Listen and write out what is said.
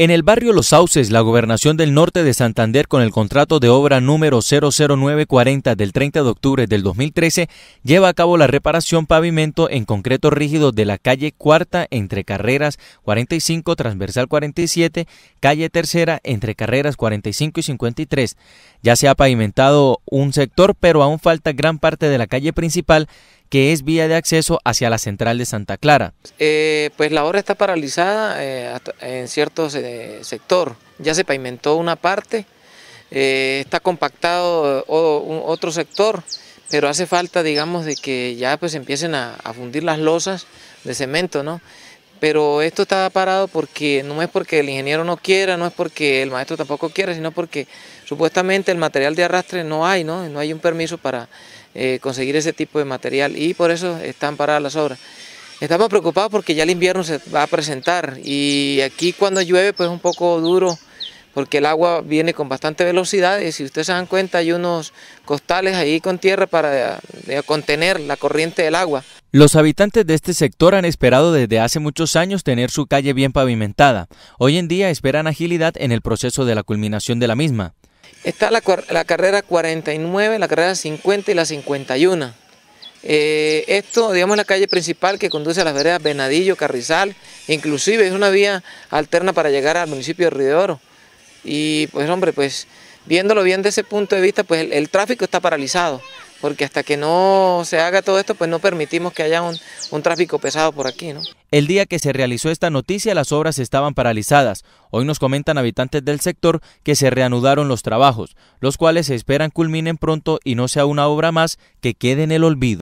En el barrio Los Sauces, la Gobernación del Norte de Santander, con el contrato de obra número 00940 del 30 de octubre del 2013, lleva a cabo la reparación pavimento en concreto rígido de la calle Cuarta entre carreras 45 transversal 47, calle Tercera entre carreras 45 y 53. Ya se ha pavimentado un sector, pero aún falta gran parte de la calle principal que es vía de acceso hacia la central de Santa Clara. Eh, pues la obra está paralizada eh, en cierto eh, sector. Ya se pavimentó una parte, está compactado otro sector, pero hace falta, digamos, de que ya pues empiecen a, a fundir las losas de cemento, ¿no? pero esto está parado porque no es porque el ingeniero no quiera, no es porque el maestro tampoco quiera, sino porque supuestamente el material de arrastre no hay, no, no hay un permiso para eh, conseguir ese tipo de material y por eso están paradas las obras. Estamos preocupados porque ya el invierno se va a presentar y aquí cuando llueve pues es un poco duro porque el agua viene con bastante velocidad y si ustedes se dan cuenta hay unos costales ahí con tierra para eh, contener la corriente del agua. Los habitantes de este sector han esperado desde hace muchos años tener su calle bien pavimentada. Hoy en día esperan agilidad en el proceso de la culminación de la misma. Está la, carrera 49, la carrera 50 y la 51. Eh, esto, digamos, es la calle principal que conduce a las veredas Venadillo, Carrizal, inclusive es una vía alterna para llegar al municipio de Río Y pues hombre, pues viéndolo bien desde ese punto de vista, pues el tráfico está paralizado porque hasta que no se haga todo esto, pues no permitimos que haya un, tráfico pesado por aquí. ¿no? El día que se realizó esta noticia, las obras estaban paralizadas. Hoy nos comentan habitantes del sector que se reanudaron los trabajos, los cuales se esperan culminen pronto y no sea una obra más que quede en el olvido.